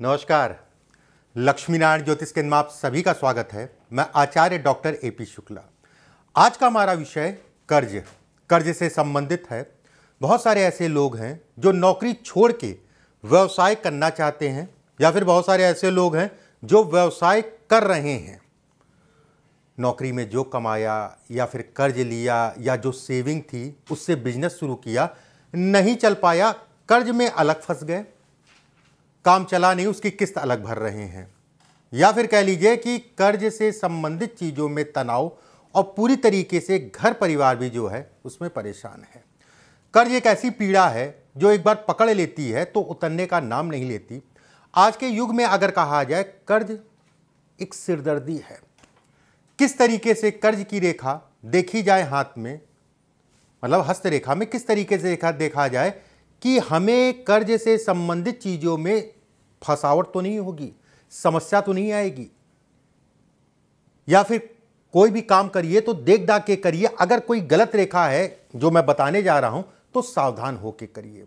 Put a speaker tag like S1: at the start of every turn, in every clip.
S1: नमस्कार लक्ष्मीनारायण ज्योतिष के आप सभी का स्वागत है मैं आचार्य डॉक्टर ए पी शुक्ला आज का हमारा विषय कर्ज कर्ज से संबंधित है बहुत सारे ऐसे लोग हैं जो नौकरी छोड़ के व्यवसाय करना चाहते हैं या फिर बहुत सारे ऐसे लोग हैं जो व्यवसाय कर रहे हैं नौकरी में जो कमाया या फिर कर्ज लिया या जो सेविंग थी उससे बिजनेस शुरू किया नहीं चल पाया कर्ज में अलग फंस गए काम चला नहीं उसकी किस्त अलग भर रहे हैं या फिर कह लीजिए कि कर्ज से संबंधित चीज़ों में तनाव और पूरी तरीके से घर परिवार भी जो है उसमें परेशान है कर्ज एक ऐसी पीड़ा है जो एक बार पकड़ लेती है तो उतरने का नाम नहीं लेती आज के युग में अगर कहा जाए कर्ज एक सिरदर्दी है किस तरीके से कर्ज की रेखा देखी जाए हाथ में मतलब हस्त रेखा में किस तरीके से रेखा देखा जाए कि हमें कर्ज से संबंधित चीज़ों में फसावट तो नहीं होगी समस्या तो नहीं आएगी या फिर कोई भी काम करिए तो देख दाख के करिए अगर कोई गलत रेखा है जो मैं बताने जा रहा हूं तो सावधान होकर करिए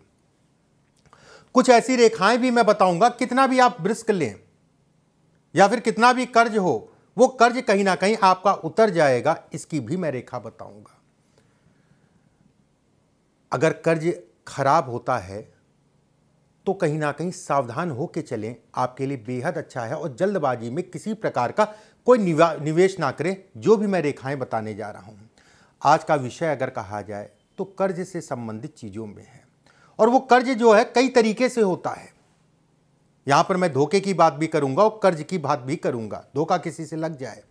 S1: कुछ ऐसी रेखाएं भी मैं बताऊंगा कितना भी आप ब्रिस्क लें या फिर कितना भी कर्ज हो वो कर्ज कहीं ना कहीं आपका उतर जाएगा इसकी भी मैं रेखा बताऊंगा अगर कर्ज खराब होता है तो कहीं ना कहीं सावधान होकर चलें आपके लिए बेहद अच्छा है और जल्दबाजी में किसी प्रकार का कोई निवेश ना करें जो भी मैं रेखाएं बताने जा रहा हूं आज का विषय अगर कहा जाए तो कर्ज से संबंधित चीज़ों में है और वो कर्ज जो है कई तरीके से होता है यहां पर मैं धोखे की बात भी करूंगा और कर्ज की बात भी करूंगा धोखा किसी से लग जाए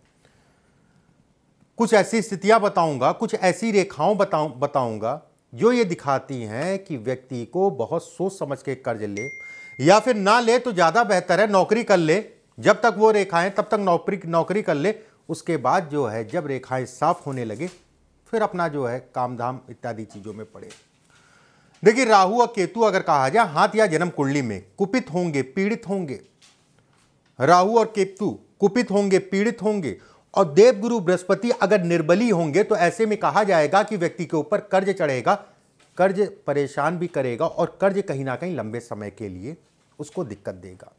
S1: कुछ ऐसी स्थितियां बताऊंगा कुछ ऐसी रेखाओं बताऊंगा जो ये दिखाती हैं कि व्यक्ति को बहुत सोच समझ के कर्ज ले या फिर ना ले तो ज़्यादा बेहतर है नौकरी कर ले जब तक वो रेखाएं तब तक नौकरी नौकरी कर ले उसके बाद जो है जब रेखाएं साफ होने लगे फिर अपना जो है काम धाम इत्यादि चीज़ों में पड़े देखिए राहु और केतु अगर कहा जाए हाथ या जन्म कुंडली में कुपित होंगे पीड़ित होंगे राहु और केतु कुपित होंगे पीड़ित होंगे और देवगुरु बृहस्पति अगर निर्बली होंगे तो ऐसे में कहा जाएगा कि व्यक्ति के ऊपर कर्ज चढ़ेगा कर्ज परेशान भी करेगा और कर्ज कहीं ना कहीं लंबे समय के लिए उसको दिक्कत देगा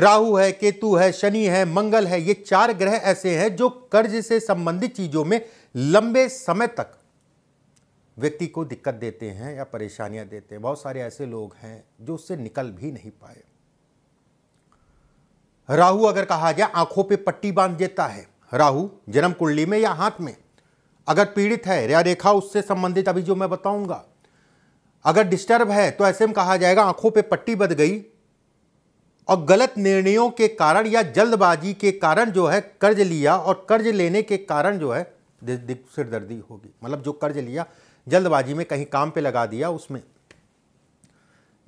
S1: राहु है केतु है शनि है मंगल है ये चार ग्रह ऐसे हैं जो कर्ज से संबंधित चीजों में लंबे समय तक व्यक्ति को दिक्कत देते हैं या परेशानियां देते हैं बहुत सारे ऐसे लोग हैं जो उससे निकल भी नहीं पाए राहु अगर कहा जाए आंखों पे पट्टी बांध देता है राहु जन्म कुंडली में या हाथ में अगर पीड़ित है या रेखा उससे संबंधित अभी जो मैं बताऊंगा अगर डिस्टर्ब है तो ऐसे में कहा जाएगा आंखों पे पट्टी बद गई और गलत निर्णयों के कारण या जल्दबाजी के कारण जो है कर्ज लिया और कर्ज लेने के कारण जो है सिरदर्दी होगी मतलब जो कर्ज लिया जल्दबाजी में कहीं काम पे लगा दिया उसमें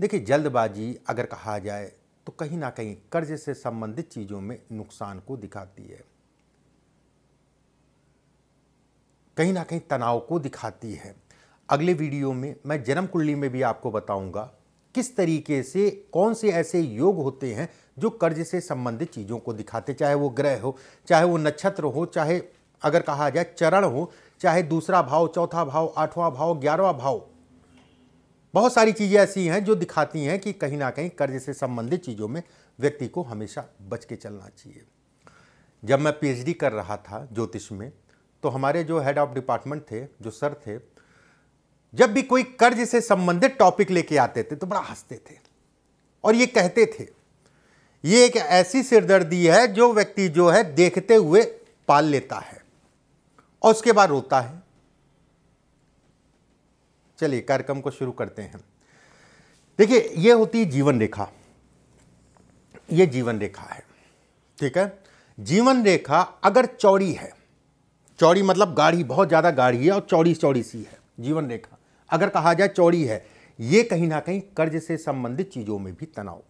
S1: देखिए जल्दबाजी अगर कहा जाए तो कहीं ना कहीं कर्ज से संबंधित चीज़ों में नुकसान को दिखाती है कहीं ना कहीं तनाव को दिखाती है अगले वीडियो में मैं जन्म कुंडली में भी आपको बताऊंगा किस तरीके से कौन से ऐसे योग होते हैं जो कर्ज से संबंधित चीज़ों को दिखाते चाहे वो ग्रह हो चाहे वो नक्षत्र हो चाहे अगर कहा जाए चरण हो चाहे दूसरा भाव चौथा भाव आठवां भाव ग्यारहवा भाव बहुत सारी चीज़ें ऐसी हैं जो दिखाती हैं कि कहीं ना कहीं कर्ज से संबंधित चीज़ों में व्यक्ति को हमेशा बच के चलना चाहिए जब मैं पीएचडी कर रहा था ज्योतिष में तो हमारे जो हेड ऑफ डिपार्टमेंट थे जो सर थे जब भी कोई कर्ज से संबंधित टॉपिक लेके आते थे तो बड़ा हंसते थे और ये कहते थे ये एक ऐसी सिरदर्दी है जो व्यक्ति जो है देखते हुए पाल लेता है और उसके बाद रोता है चलिए कार्यक्रम को शुरू करते हैं देखिए ये होती है जीवन रेखा ये जीवन रेखा है ठीक है जीवन रेखा अगर चौड़ी है चौड़ी मतलब गाढ़ी बहुत ज़्यादा गाढ़ी है और चौड़ी चौड़ी सी है जीवन रेखा अगर कहा जाए चौड़ी है ये कहीं ना कहीं कर्ज से संबंधित चीज़ों में भी तनाव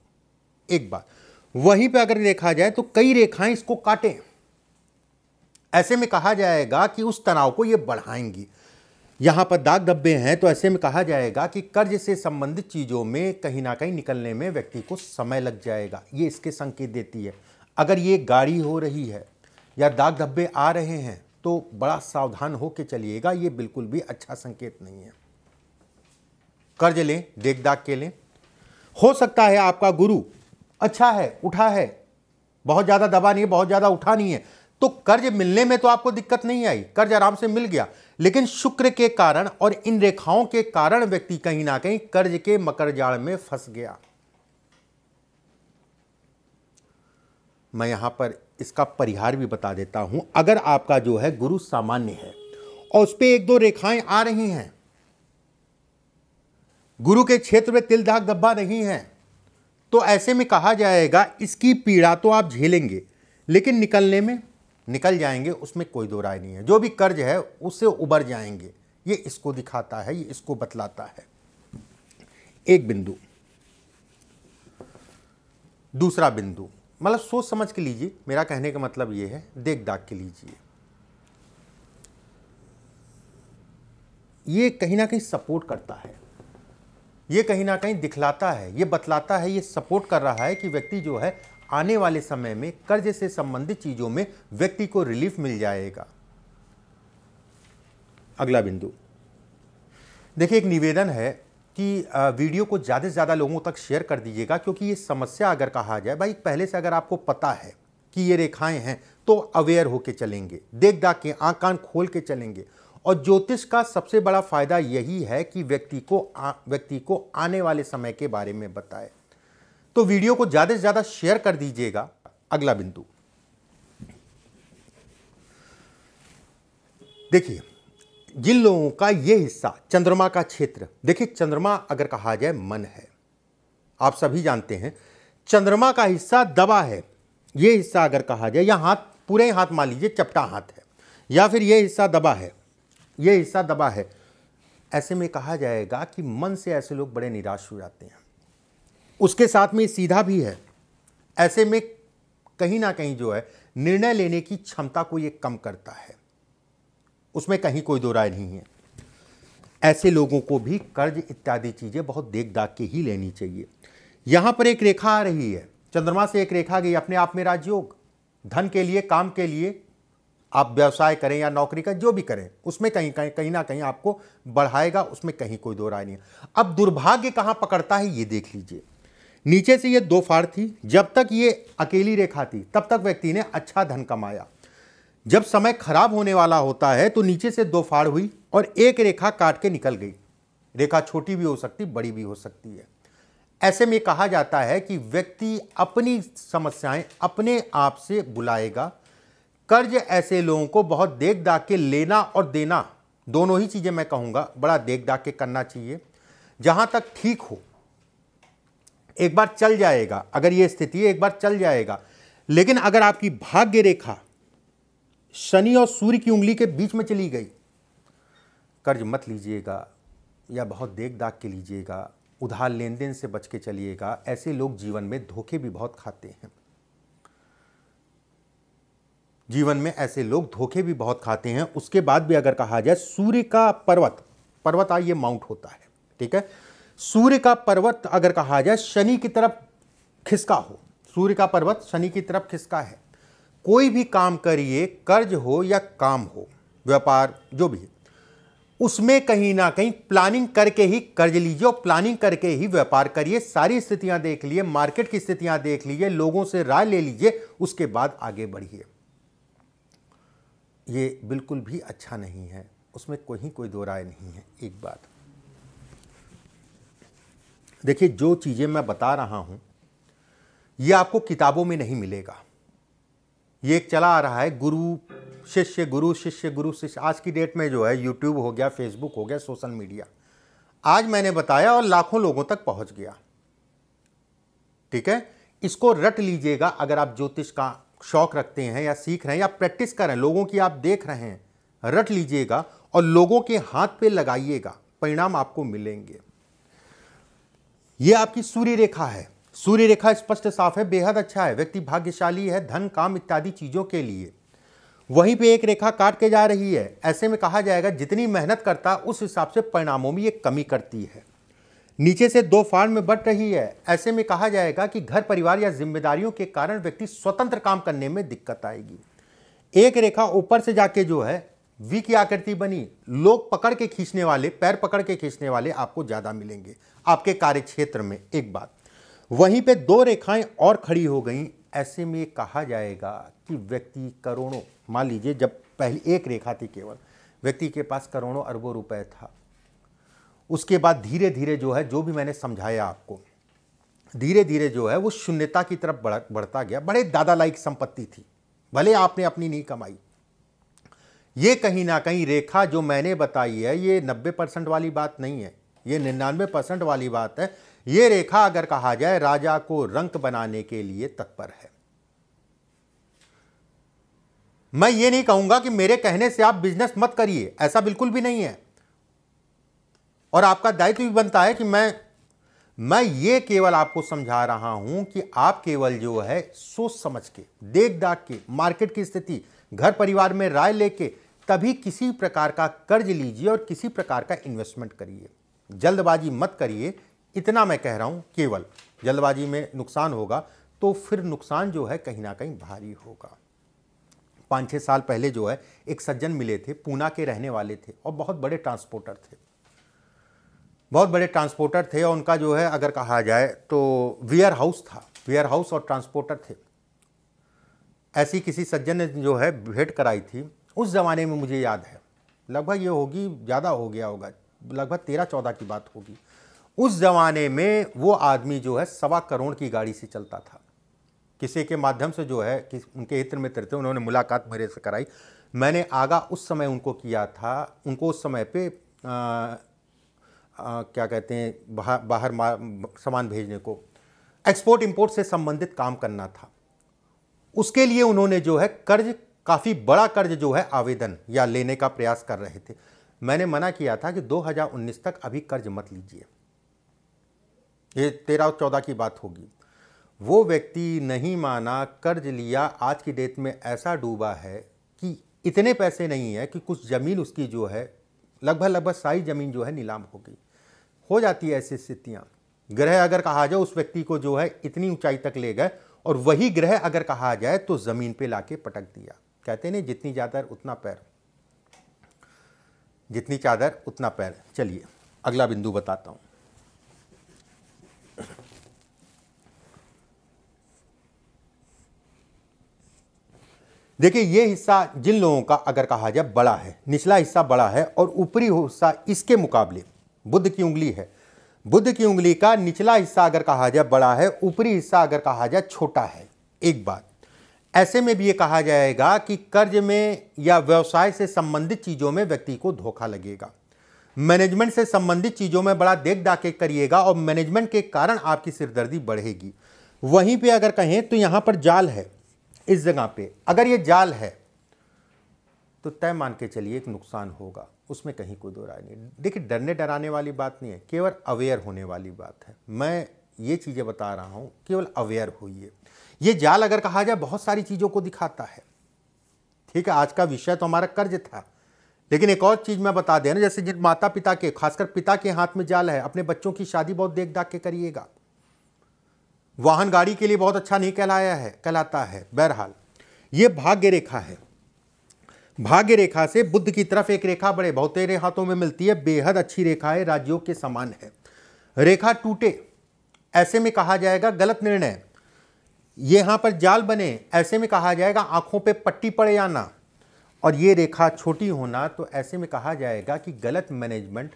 S1: एक बात वहीं पे अगर देखा जाए तो कई रेखाएं इसको काटें ऐसे में कहा जाएगा कि उस तनाव को ये बढ़ाएंगी यहाँ पर दाग धब्बे हैं तो ऐसे में कहा जाएगा कि कर्ज से संबंधित चीज़ों में कहीं ना कहीं निकलने में व्यक्ति को समय लग जाएगा ये इसके संकेत देती है अगर ये गाड़ी हो रही है या दाग धब्बे आ रहे हैं तो बड़ा सावधान होकर चलिएगा ये बिल्कुल भी अच्छा संकेत नहीं है कर्ज लें देख दाग के लें हो सकता है आपका गुरु अच्छा है उठा है बहुत ज़्यादा दबा नहीं है बहुत ज़्यादा उठा नहीं है तो कर्ज मिलने में तो आपको दिक्कत नहीं आई कर्ज आराम से मिल गया लेकिन शुक्र के कारण और इन रेखाओं के कारण व्यक्ति कहीं ना कहीं कर्ज के मकर जाल में फंस गया मैं यहां पर इसका परिहार भी बता देता हूं अगर आपका जो है गुरु सामान्य है और उस पर एक दो रेखाएं आ रही हैं गुरु के क्षेत्र में तिल धाक धब्बा नहीं है तो ऐसे में कहा जाएगा इसकी पीड़ा तो आप झेलेंगे लेकिन निकलने में निकल जाएंगे उसमें कोई दो राय नहीं है जो भी कर्ज है उससे उबर जाएंगे ये इसको दिखाता है ये इसको बतलाता है एक बिंदु दूसरा बिंदु मतलब सोच समझ के लीजिए मेरा कहने का मतलब ये है देख दाग के लीजिए ये कहीं ना कहीं सपोर्ट करता है ये कहीं ना कहीं दिखलाता है ये बतलाता है ये सपोर्ट कर रहा है कि व्यक्ति जो है आने वाले समय में कर्ज से संबंधित चीजों में व्यक्ति को रिलीफ मिल जाएगा अगला बिंदु देखिए एक निवेदन है कि वीडियो को ज़्यादा से ज़्यादा लोगों तक शेयर कर दीजिएगा क्योंकि ये समस्या अगर कहा जाए भाई पहले से अगर आपको पता है कि ये रेखाएं हैं तो अवेयर होके चलेंगे देख दाख के आँख कान खोल के चलेंगे और ज्योतिष का सबसे बड़ा फायदा यही है कि व्यक्ति को व्यक्ति को आने वाले समय के बारे में बताए तो वीडियो को ज़्यादा से ज़्यादा शेयर कर दीजिएगा अगला बिंदु देखिए जिन लोगों का ये हिस्सा चंद्रमा का क्षेत्र देखिए चंद्रमा अगर कहा जाए मन है आप सभी जानते हैं चंद्रमा का हिस्सा दबा है ये हिस्सा अगर कहा जाए या हाथ पूरे हाथ मान लीजिए चपटा हाथ है या फिर यह हिस्सा दबा है यह हिस्सा दबा है ऐसे में कहा जाएगा कि मन से ऐसे लोग बड़े निराश हो जाते हैं उसके साथ में सीधा भी है ऐसे में कहीं ना कहीं जो है निर्णय लेने की क्षमता को ये कम करता है उसमें कहीं कोई दो राय नहीं है ऐसे लोगों को भी कर्ज इत्यादि चीज़ें बहुत देख दाख के ही लेनी चाहिए यहां पर एक रेखा आ रही है चंद्रमा से एक रेखा गई अपने आप में राजयोग धन के लिए काम के लिए आप व्यवसाय करें या नौकरी का जो भी करें उसमें कहीं कहीं कहीं ना कहीं आपको बढ़ाएगा उसमें कहीं कोई दो राय नहीं अब दुर्भाग्य कहाँ पकड़ता है ये देख लीजिए नीचे से ये दो फाड़ थी जब तक ये अकेली रेखा थी तब तक व्यक्ति ने अच्छा धन कमाया जब समय खराब होने वाला होता है तो नीचे से दो फाड़ हुई और एक रेखा काट के निकल गई रेखा छोटी भी हो सकती बड़ी भी हो सकती है ऐसे में कहा जाता है कि व्यक्ति अपनी समस्याएं अपने आप से बुलाएगा कर्ज ऐसे लोगों को बहुत देख दाख के लेना और देना दोनों ही चीज़ें मैं कहूँगा बड़ा देख दाख के करना चाहिए जहाँ तक ठीक हो एक बार चल जाएगा अगर ये स्थिति है एक बार चल जाएगा लेकिन अगर आपकी भाग्य रेखा शनि और सूर्य की उंगली के बीच में चली गई कर्ज मत लीजिएगा या बहुत देख दाख के लीजिएगा उधार लेन देन से बच के चलिएगा ऐसे लोग जीवन में धोखे भी बहुत खाते हैं जीवन में ऐसे लोग धोखे भी बहुत खाते हैं उसके बाद भी अगर कहा जाए सूर्य का पर्वत पर्वत आइए माउंट होता है ठीक है सूर्य का पर्वत अगर कहा जाए शनि की तरफ खिसका हो सूर्य का पर्वत शनि की तरफ खिसका है कोई भी काम करिए कर्ज हो या काम हो व्यापार जो भी उसमें कहीं ना कहीं प्लानिंग करके ही कर्ज लीजिए और प्लानिंग करके ही व्यापार करिए सारी स्थितियां देख लीजिए मार्केट की स्थितियां देख लीजिए लोगों से राय ले लीजिए उसके बाद आगे बढ़िए ये बिल्कुल भी अच्छा नहीं है उसमें कोई कोई दो राय नहीं है एक बात देखिए जो चीज़ें मैं बता रहा हूँ ये आपको किताबों में नहीं मिलेगा ये एक चला आ रहा है गुरु शिष्य गुरु शिष्य गुरु शिष्य आज की डेट में जो है यूट्यूब हो गया फेसबुक हो गया सोशल मीडिया आज मैंने बताया और लाखों लोगों तक पहुंच गया ठीक है इसको रट लीजिएगा अगर आप ज्योतिष का शौक रखते हैं या सीख रहे हैं या प्रैक्टिस कर रहे हैं लोगों की आप देख रहे हैं रट लीजिएगा और लोगों के हाथ पे लगाइएगा परिणाम आपको मिलेंगे ये आपकी सूर्य रेखा है सूर्य रेखा स्पष्ट साफ है बेहद अच्छा है व्यक्ति भाग्यशाली है धन काम इत्यादि चीज़ों के लिए वहीं पे एक रेखा काट के जा रही है ऐसे में कहा जाएगा जितनी मेहनत करता उस हिसाब से परिणामों में ये कमी करती है नीचे से दो फार्म में बट रही है ऐसे में कहा जाएगा कि घर परिवार या जिम्मेदारियों के कारण व्यक्ति स्वतंत्र काम करने में दिक्कत आएगी एक रेखा ऊपर से जाके जो है वी की आकृति बनी लोग पकड़ के खींचने वाले पैर पकड़ के खींचने वाले आपको ज़्यादा मिलेंगे आपके कार्य क्षेत्र में एक बात वहीं पे दो रेखाएं और खड़ी हो गई ऐसे में कहा जाएगा कि व्यक्ति करोड़ों मान लीजिए जब पहली एक रेखा थी केवल व्यक्ति के पास करोड़ों अरबों रुपए था उसके बाद धीरे धीरे जो है जो भी मैंने समझाया आपको धीरे धीरे जो है वो शून्यता की तरफ बढ़ बढ़ता गया बड़े दादा लाइक संपत्ति थी भले आपने अपनी नहीं कमाई ये कहीं ना कहीं रेखा जो मैंने बताई है ये 90 परसेंट वाली बात नहीं है ये 99 परसेंट वाली बात है ये रेखा अगर कहा जाए राजा को रंक बनाने के लिए तत्पर है मैं ये नहीं कहूंगा कि मेरे कहने से आप बिजनेस मत करिए ऐसा बिल्कुल भी नहीं है और आपका दायित्व भी बनता है कि मैं मैं ये केवल आपको समझा रहा हूं कि आप केवल जो है सोच समझ के देख दाख के मार्केट की स्थिति घर परिवार में राय लेके तभी किसी प्रकार का कर्ज लीजिए और किसी प्रकार का इन्वेस्टमेंट करिए जल्दबाजी मत करिए इतना मैं कह रहा हूँ केवल जल्दबाजी में नुकसान होगा तो फिर नुकसान जो है कहीं ना कहीं भारी होगा पाँच छः साल पहले जो है एक सज्जन मिले थे पूना के रहने वाले थे और बहुत बड़े ट्रांसपोर्टर थे बहुत बड़े ट्रांसपोर्टर थे और उनका जो है अगर कहा जाए तो वेयर हाउस था वेयर हाउस और ट्रांसपोर्टर थे ऐसी किसी सज्जन ने जो है भेंट कराई थी उस ज़माने में मुझे याद है लगभग ये होगी ज़्यादा हो गया होगा लगभग तेरह चौदह की बात होगी उस ज़माने में वो आदमी जो है सवा करोड़ की गाड़ी से चलता था किसी के माध्यम से जो है कि उनके हित्र मित्र थे उन्होंने मुलाकात मेरे से कराई मैंने आगा उस समय उनको किया था उनको उस समय पे आ, आ, क्या कहते हैं बाहर बाहर सामान भेजने को एक्सपोर्ट इंपोर्ट से संबंधित काम करना था उसके लिए उन्होंने जो है कर्ज काफ़ी बड़ा कर्ज जो है आवेदन या लेने का प्रयास कर रहे थे मैंने मना किया था कि 2019 तक अभी कर्ज मत लीजिए ये तेरह और चौदह की बात होगी वो व्यक्ति नहीं माना कर्ज लिया आज की डेट में ऐसा डूबा है कि इतने पैसे नहीं है कि कुछ ज़मीन उसकी जो है लगभग लगभग सारी ज़मीन जो है नीलाम हो गई हो जाती है ऐसी स्थितियाँ ग्रह अगर कहा जाए उस व्यक्ति को जो है इतनी ऊंचाई तक ले गए और वही ग्रह अगर कहा जाए तो ज़मीन पे लाके पटक दिया कहते नहीं जितनी चादर उतना पैर जितनी चादर उतना पैर चलिए अगला बिंदु बताता हूँ देखिए ये हिस्सा जिन लोगों का अगर कहा जाए बड़ा है निचला हिस्सा बड़ा है और ऊपरी हिस्सा इसके मुकाबले बुद्ध की उंगली है बुद्ध की उंगली का निचला हिस्सा अगर कहा जाए बड़ा है ऊपरी हिस्सा अगर कहा जाए छोटा है एक बात ऐसे में भी ये कहा जाएगा कि कर्ज में या व्यवसाय से संबंधित चीज़ों में व्यक्ति को धोखा लगेगा मैनेजमेंट से संबंधित चीज़ों में बड़ा देख दाके करिएगा और मैनेजमेंट के कारण आपकी सिरदर्दी बढ़ेगी वहीं पे अगर कहें तो यहाँ पर जाल है इस जगह पे अगर ये जाल है तो तय मान के चलिए एक नुकसान होगा उसमें कहीं कोई दो राय नहीं देखिए डरने डराने वाली बात नहीं है केवल अवेयर होने वाली बात है मैं ये चीज़ें बता रहा हूँ केवल अवेयर होइए ये जाल अगर कहा जाए बहुत सारी चीज़ों को दिखाता है ठीक है आज का विषय तो हमारा कर्ज था लेकिन एक और चीज़ मैं बता दे ना जैसे जिन माता पिता के खासकर पिता के हाथ में जाल है अपने बच्चों की शादी बहुत देख दाख के करिएगा वाहन गाड़ी के लिए बहुत अच्छा नहीं कहलाया है कहलाता है बहरहाल ये भाग्य रेखा है भाग्य रेखा से बुद्ध की तरफ एक रेखा बड़े बहुतेरे हाथों में मिलती है बेहद अच्छी रेखा है राज्यों के समान है रेखा टूटे ऐसे में कहा जाएगा गलत निर्णय ये यहाँ पर जाल बने ऐसे में कहा जाएगा आँखों पे पट्टी पड़े आना और ये रेखा छोटी होना तो ऐसे में कहा जाएगा कि गलत मैनेजमेंट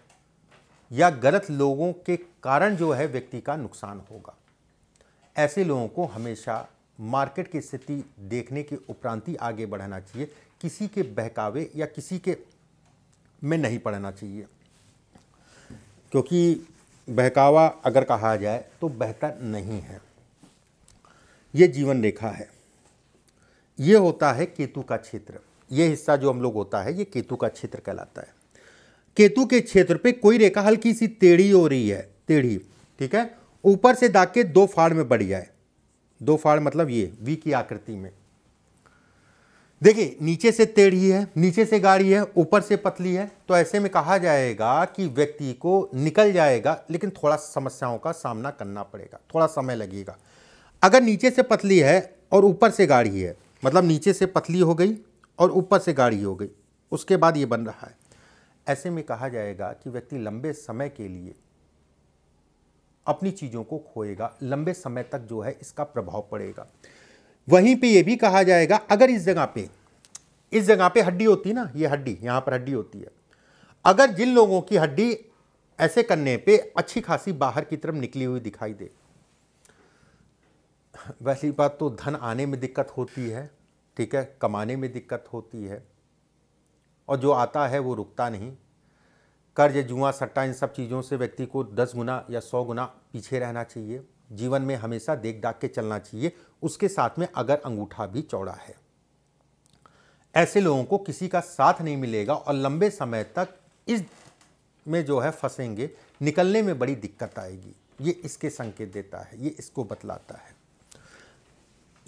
S1: या गलत लोगों के कारण जो है व्यक्ति का नुकसान होगा ऐसे लोगों को हमेशा मार्केट की स्थिति देखने के उपरांत ही आगे बढ़ना चाहिए किसी के बहकावे या किसी के में नहीं पढ़ना चाहिए क्योंकि बहकावा अगर कहा जाए तो बेहतर नहीं है ये जीवन रेखा है ये होता है केतु का क्षेत्र ये हिस्सा जो हम लोग होता है ये केतु का क्षेत्र कहलाता है केतु के क्षेत्र पे कोई रेखा हल्की सी टेढ़ी हो रही है टेढ़ी ठीक है ऊपर से दाग के दो फाड़ में बढ़ जाए दो फाड़ मतलब ये वी की आकृति में देखिए नीचे से टेढ़ी है नीचे से गाढ़ी है ऊपर से पतली है तो ऐसे में कहा जाएगा कि व्यक्ति को निकल जाएगा लेकिन थोड़ा समस्याओं का सामना करना पड़ेगा थोड़ा समय लगेगा अगर नीचे से पतली है और ऊपर से गाढ़ी है मतलब नीचे से पतली हो गई और ऊपर से गाढ़ी हो गई उसके बाद ये बन रहा है ऐसे में कहा जाएगा कि व्यक्ति लंबे समय के लिए अपनी चीज़ों को खोएगा लंबे समय तक जो है इसका प्रभाव पड़ेगा वहीं पे ये भी कहा जाएगा अगर इस जगह पे इस जगह पे हड्डी होती है ना ये हड्डी यहाँ पर हड्डी होती है अगर जिन लोगों की हड्डी ऐसे करने पे अच्छी खासी बाहर की तरफ निकली हुई दिखाई दे वैसी बात तो धन आने में दिक्कत होती है ठीक है कमाने में दिक्कत होती है और जो आता है वो रुकता नहीं कर्ज जुआ सट्टा इन सब चीज़ों से व्यक्ति को दस गुना या सौ गुना पीछे रहना चाहिए जीवन में हमेशा देख दाख के चलना चाहिए उसके साथ में अगर अंगूठा भी चौड़ा है ऐसे लोगों को किसी का साथ नहीं मिलेगा और लंबे समय तक इस में जो है फंसेंगे निकलने में बड़ी दिक्कत आएगी ये इसके संकेत देता है ये इसको बतलाता है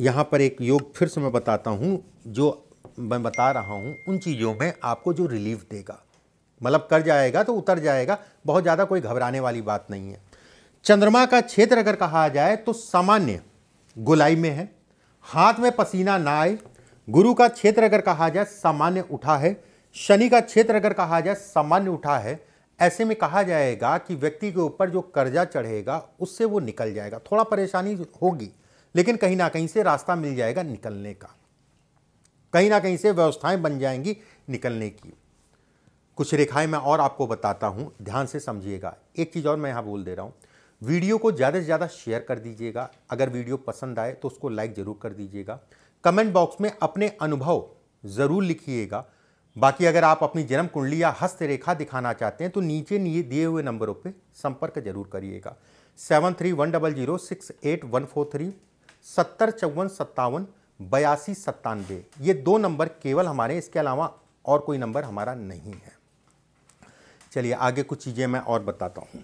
S1: यहाँ पर एक योग फिर से मैं बताता हूँ जो मैं बता रहा हूँ उन चीज़ों में आपको जो रिलीफ देगा मतलब कर जाएगा तो उतर जाएगा बहुत ज़्यादा कोई घबराने वाली बात नहीं है चंद्रमा का क्षेत्र अगर कहा जाए तो सामान्य गुलाई में है हाथ में पसीना ना आए गुरु का क्षेत्र अगर कहा जाए सामान्य उठा है शनि का क्षेत्र अगर कहा जाए सामान्य उठा है ऐसे में कहा जाएगा कि व्यक्ति के ऊपर जो कर्जा चढ़ेगा उससे वो निकल जाएगा थोड़ा परेशानी होगी लेकिन कहीं ना कहीं से रास्ता मिल जाएगा निकलने का कहीं ना कहीं से व्यवस्थाएं बन जाएंगी निकलने की कुछ रेखाएं मैं और आपको बताता हूं ध्यान से समझिएगा एक चीज़ और मैं यहां बोल दे रहा हूं वीडियो को ज़्यादा से ज़्यादा शेयर कर दीजिएगा अगर वीडियो पसंद आए तो उसको लाइक ज़रूर कर दीजिएगा कमेंट बॉक्स में अपने अनुभव ज़रूर लिखिएगा बाकी अगर आप अपनी जन्म कुंडली या हस्त रेखा दिखाना चाहते हैं तो नीचे दिए हुए नंबरों पर संपर्क जरूर करिएगा seven three one double zero six eight one four three सत्तर चौवन सत्तावन बयासी सत्तानवे ये दो नंबर केवल हमारे इसके अलावा और कोई नंबर हमारा नहीं है चलिए आगे कुछ चीज़ें मैं और बताता हूँ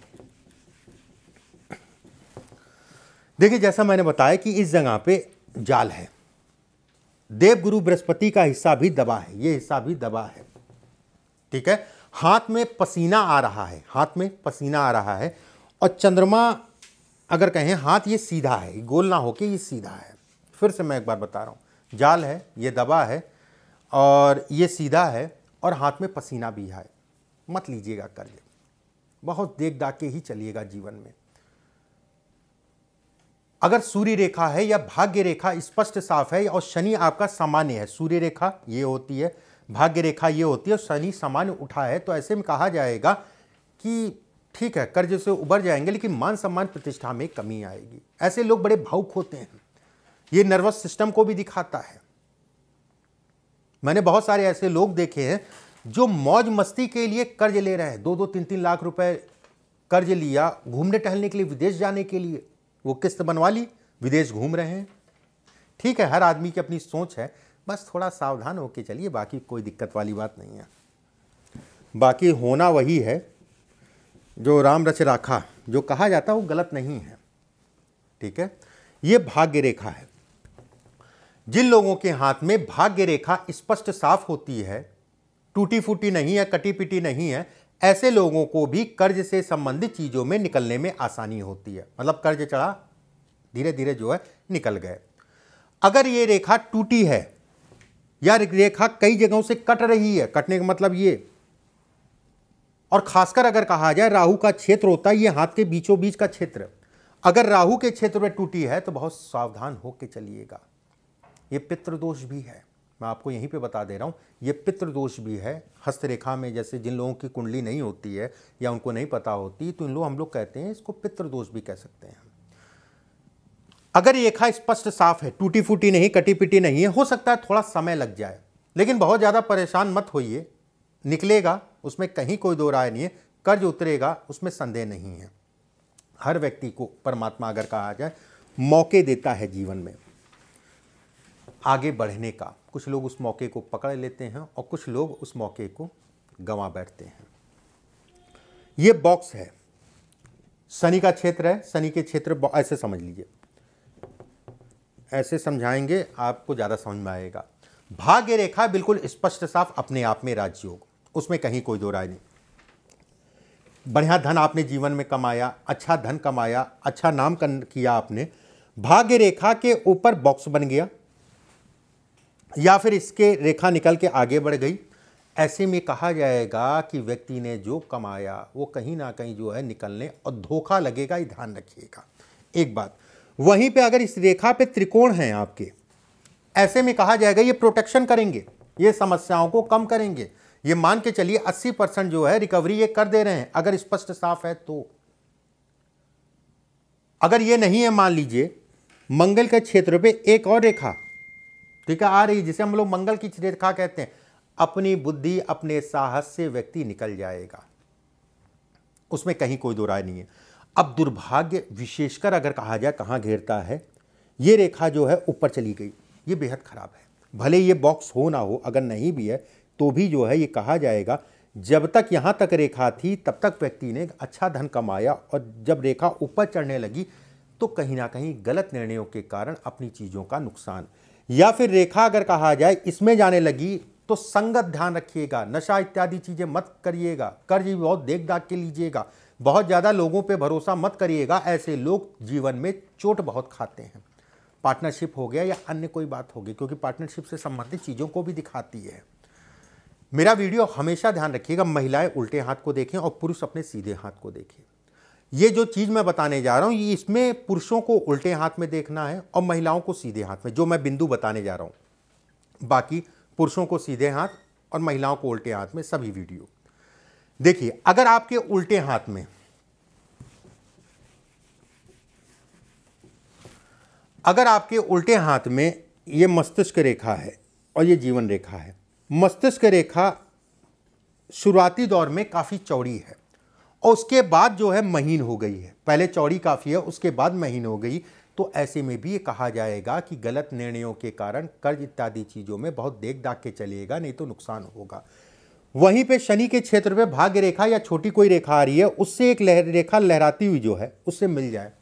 S1: देखिए जैसा मैंने बताया कि इस जगह पे जाल है देवगुरु बृहस्पति का हिस्सा भी दबा है ये हिस्सा भी दबा है ठीक है हाथ में पसीना आ रहा है हाथ में पसीना आ रहा है और चंद्रमा अगर कहें हाथ ये सीधा है गोल ना होके ये सीधा है फिर से मैं एक बार बता रहा हूँ जाल है ये दबा है और ये सीधा है और हाथ में पसीना भी है मत लीजिएगा कर्ज बहुत देख दाख के ही चलिएगा जीवन में अगर सूर्य रेखा है या भाग्य रेखा स्पष्ट साफ है और शनि आपका सामान्य है सूर्य रेखा ये होती है भाग्य रेखा ये होती है और शनि सामान्य उठा है तो ऐसे में कहा जाएगा कि ठीक है कर्ज से उबर जाएंगे लेकिन मान सम्मान प्रतिष्ठा में कमी आएगी ऐसे लोग बड़े भावुक होते हैं ये नर्वस सिस्टम को भी दिखाता है मैंने बहुत सारे ऐसे लोग देखे हैं जो मौज मस्ती के लिए कर्ज ले रहे हैं दो दो तीन तीन लाख रुपए कर्ज लिया घूमने टहलने के लिए विदेश जाने के लिए वो किस्त बनवा ली विदेश घूम रहे हैं ठीक है हर आदमी की अपनी सोच है बस थोड़ा सावधान होकर चलिए बाकी कोई दिक्कत वाली बात नहीं है बाकी होना वही है जो राम रच राखा जो कहा जाता है वो गलत नहीं है ठीक है ये भाग्य रेखा है जिन लोगों के हाथ में भाग्य रेखा स्पष्ट साफ होती है टूटी फूटी नहीं है कटी पिटी नहीं है ऐसे लोगों को भी कर्ज से संबंधित चीज़ों में निकलने में आसानी होती है मतलब कर्ज चढ़ा धीरे धीरे जो है निकल गए अगर ये रेखा टूटी है या रेखा कई जगहों से कट रही है कटने का मतलब ये और खासकर अगर कहा जाए राहु का क्षेत्र होता है ये हाथ के बीचों बीच का क्षेत्र अगर राहु के क्षेत्र में टूटी है तो बहुत सावधान होकर चलिएगा ये पितृदोष भी है मैं आपको यहीं पे बता दे रहा हूँ ये पितृदोष भी है हस्तरेखा में जैसे जिन लोगों की कुंडली नहीं होती है या उनको नहीं पता होती तो इन लोग हम लोग कहते हैं इसको पितृदोष भी कह सकते हैं अगर रेखा स्पष्ट साफ है टूटी फूटी नहीं कटी पिटी नहीं है हो सकता है थोड़ा समय लग जाए लेकिन बहुत ज़्यादा परेशान मत होइए निकलेगा उसमें कहीं कोई दो राय नहीं है कर्ज उतरेगा उसमें संदेह नहीं है हर व्यक्ति को परमात्मा अगर कहा जाए मौके देता है जीवन में आगे बढ़ने का कुछ लोग उस मौके को पकड़ लेते हैं और कुछ लोग उस मौके को गंवा बैठते हैं ये बॉक्स है शनि का क्षेत्र है शनि के क्षेत्र ऐसे समझ लीजिए ऐसे समझाएंगे आपको ज़्यादा समझ में आएगा भाग्य रेखा बिल्कुल स्पष्ट साफ अपने आप में राजयोग उसमें कहीं कोई दो राय नहीं बढ़िया धन आपने जीवन में कमाया अच्छा धन कमाया अच्छा नाम किया आपने भाग्य रेखा के ऊपर बॉक्स बन गया या फिर इसके रेखा निकल के आगे बढ़ गई ऐसे में कहा जाएगा कि व्यक्ति ने जो कमाया वो कहीं ना कहीं जो है निकलने और धोखा लगेगा ही ध्यान रखिएगा एक बात वहीं पे अगर इस रेखा पे त्रिकोण हैं आपके ऐसे में कहा जाएगा ये प्रोटेक्शन करेंगे ये समस्याओं को कम करेंगे ये मान के चलिए 80 परसेंट जो है रिकवरी ये कर दे रहे हैं अगर स्पष्ट साफ है तो अगर ये नहीं है मान लीजिए मंगल के क्षेत्र पे एक और रेखा ठीक है आ रही जिसे हम लोग मंगल की रेखा कहते हैं अपनी बुद्धि अपने साहस से व्यक्ति निकल जाएगा उसमें कहीं कोई दो राय नहीं है अब दुर्भाग्य विशेषकर अगर कहा जाए कहाँ घेरता है ये रेखा जो है ऊपर चली गई ये बेहद खराब है भले ये बॉक्स हो ना हो अगर नहीं भी है तो भी जो है ये कहा जाएगा जब तक यहाँ तक रेखा थी तब तक व्यक्ति ने अच्छा धन कमाया और जब रेखा ऊपर चढ़ने लगी तो कहीं ना कहीं गलत निर्णयों के कारण अपनी चीज़ों का नुकसान या फिर रेखा अगर कहा जाए इसमें जाने लगी तो संगत ध्यान रखिएगा नशा इत्यादि चीज़ें मत करिएगा कर्ज बहुत देख दाख के लीजिएगा बहुत ज़्यादा लोगों पे भरोसा मत करिएगा ऐसे लोग जीवन में चोट बहुत खाते हैं पार्टनरशिप हो गया या अन्य कोई बात होगी क्योंकि पार्टनरशिप से संबंधित चीज़ों को भी दिखाती है मेरा वीडियो हमेशा ध्यान रखिएगा महिलाएं उल्टे हाथ को देखें और पुरुष अपने सीधे हाथ को देखें ये जो चीज़ मैं बताने जा रहा हूँ ये इसमें पुरुषों को उल्टे हाथ में देखना है और महिलाओं को सीधे हाथ में जो मैं बिंदु बताने जा रहा हूँ बाकी पुरुषों को सीधे हाथ और महिलाओं को उल्टे हाथ में सभी वीडियो देखिए अगर आपके उल्टे हाथ में अगर आपके उल्टे हाथ में ये मस्तिष्क रेखा है और ये जीवन रेखा है मस्तिष्क रेखा शुरुआती दौर में काफ़ी चौड़ी है और उसके बाद जो है महीन हो गई है पहले चौड़ी काफ़ी है उसके बाद महीन हो गई तो ऐसे में भी ये कहा जाएगा कि गलत निर्णयों के कारण कर्ज इत्यादि चीज़ों में बहुत देख दाख के चलिएगा नहीं तो नुकसान होगा वहीं पे शनि के क्षेत्र में भाग्य रेखा या छोटी कोई रेखा आ रही है उससे एक लहर रेखा लहराती हुई जो है उससे मिल जाए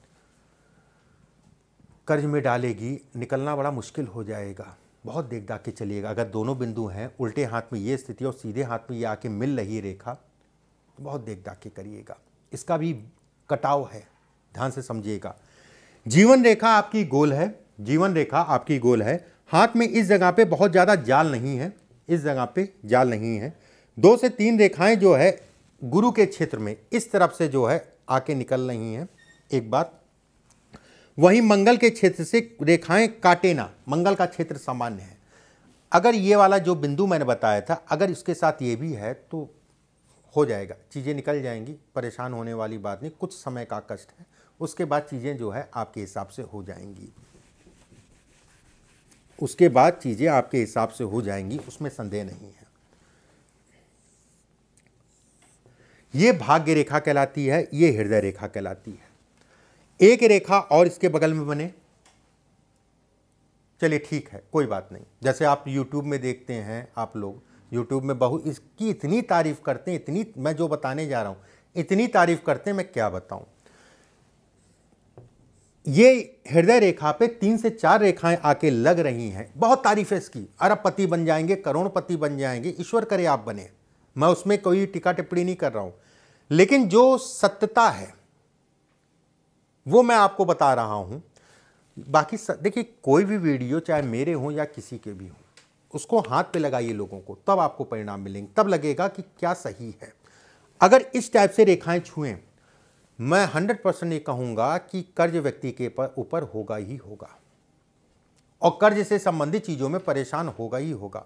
S1: कर्ज में डालेगी निकलना बड़ा मुश्किल हो जाएगा बहुत देख दाख के चलिएगा अगर दोनों बिंदु हैं उल्टे हाथ में ये स्थिति और सीधे हाथ में ये आके मिल रही है रेखा तो बहुत देख दाख के करिएगा इसका भी कटाव है ध्यान से समझिएगा जीवन रेखा आपकी गोल है जीवन रेखा आपकी गोल है हाथ में इस जगह पे बहुत ज़्यादा जाल नहीं है इस जगह पे जाल नहीं है दो से तीन रेखाएं जो है गुरु के क्षेत्र में इस तरफ से जो है आके निकल रही हैं एक बात वहीं मंगल के क्षेत्र से रेखाएं काटे ना मंगल का क्षेत्र सामान्य है अगर ये वाला जो बिंदु मैंने बताया था अगर इसके साथ ये भी है तो हो जाएगा चीज़ें निकल जाएंगी परेशान होने वाली बात नहीं कुछ समय का कष्ट है उसके बाद चीज़ें जो है आपके हिसाब से हो जाएंगी उसके बाद चीज़ें आपके हिसाब से हो जाएंगी उसमें संदेह नहीं है ये भाग्य रेखा कहलाती है ये हृदय रेखा कहलाती है एक रेखा और इसके बगल में बने चलिए ठीक है कोई बात नहीं जैसे आप यूट्यूब में देखते हैं आप लोग यूट्यूब में बहुत इसकी इतनी तारीफ़ करते हैं इतनी मैं जो बताने जा रहा हूं इतनी तारीफ़ करते हैं मैं क्या बताऊं ये हृदय रेखा पे तीन से चार रेखाएं आके लग रही हैं बहुत तारीफ है इसकी अरबपति बन जाएंगे करोड़पति बन जाएंगे ईश्वर करे आप बने मैं उसमें कोई टिका टिप्पणी नहीं कर रहा हूं लेकिन जो सत्यता है वो मैं आपको बता रहा हूँ बाकी देखिए कोई भी वीडियो चाहे मेरे हों या किसी के भी हों उसको हाथ पे लगाइए लोगों को तब आपको परिणाम मिलेंगे तब लगेगा कि क्या सही है अगर इस टाइप से रेखाएं छुएं मैं हंड्रेड परसेंट ये कहूंगा कि कर्ज व्यक्ति के ऊपर होगा ही होगा और कर्ज से संबंधित चीज़ों में परेशान होगा ही होगा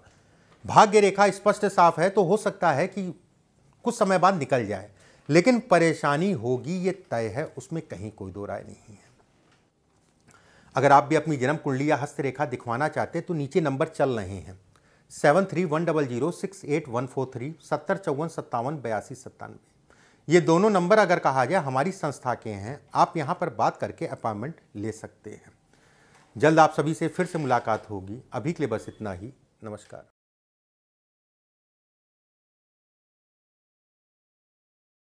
S1: भाग्य रेखा स्पष्ट साफ है तो हो सकता है कि कुछ समय बाद निकल जाए लेकिन परेशानी होगी ये तय है उसमें कहीं कोई दो राय नहीं है अगर आप भी अपनी जन्म कुंडली या हस्तरेखा दिखवाना चाहते हैं तो नीचे नंबर चल रहे हैं seven three one double zero six eight one four three सत्तर चौवन सत्तावन बयासी सत्तानवे ये दोनों नंबर अगर कहा जाए हमारी संस्था के हैं आप यहाँ पर बात करके अपॉइंटमेंट ले सकते हैं जल्द आप सभी से फिर से मुलाकात होगी अभी के लिए बस इतना ही नमस्कार